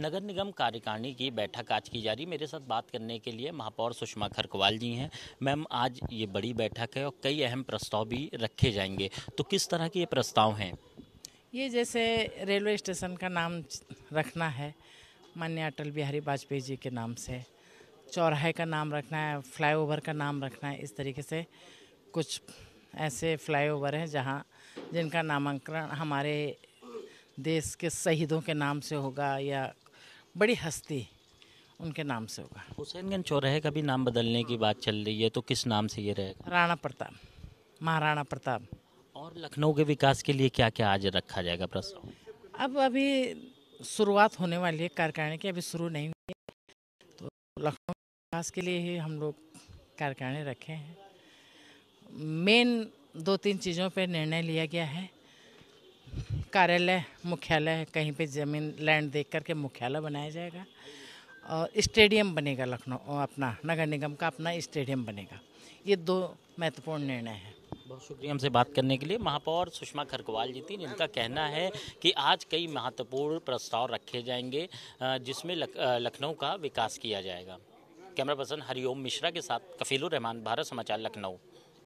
नगर निगम कार्यकारिणी की बैठक आज की जा रही मेरे साथ बात करने के लिए महापौर सुषमा खरकवाल जी हैं मैम आज ये बड़ी बैठक है और कई अहम प्रस्ताव भी रखे जाएंगे तो किस तरह के ये प्रस्ताव हैं ये जैसे रेलवे स्टेशन का नाम रखना है मान्य अटल बिहारी वाजपेयी जी के नाम से चौराहे का नाम रखना है फ्लाईओवर का नाम रखना है इस तरीके से कुछ ऐसे फ्लाईओवर हैं जहाँ जिनका नामांकन हमारे देश के शहीदों के नाम से होगा या बड़ी हस्ती उनके नाम से होगा हुसैनगंज चौराहे का भी नाम बदलने की बात चल रही है तो किस नाम से ये रहेगा राणा प्रताप महाराणा प्रताप और लखनऊ के विकास के लिए क्या क्या आज रखा जाएगा प्रस्ताव अब अभी शुरुआत होने वाली है कारखाने की अभी शुरू नहीं हुई है तो लखनऊ विकास के लिए ही हम लोग कारखाने रखे हैं मेन दो तीन चीज़ों पर निर्णय लिया गया है कार्यालय मुख्यालय कहीं पे ज़मीन लैंड देख करके मुख्यालय बनाया जाएगा और स्टेडियम बनेगा लखनऊ अपना नगर निगम का अपना स्टेडियम बनेगा ये दो महत्वपूर्ण निर्णय हैं बहुत शुक्रिया हमसे बात करने के लिए महापौर सुषमा खरगवाल जी थी जिनका कहना है कि आज कई महत्वपूर्ण प्रस्ताव रखे जाएंगे जिसमें लखनऊ का विकास किया जाएगा कैमरा पर्सन हरिओम मिश्रा के साथ कफीलुर रहमान भारत समाचार लखनऊ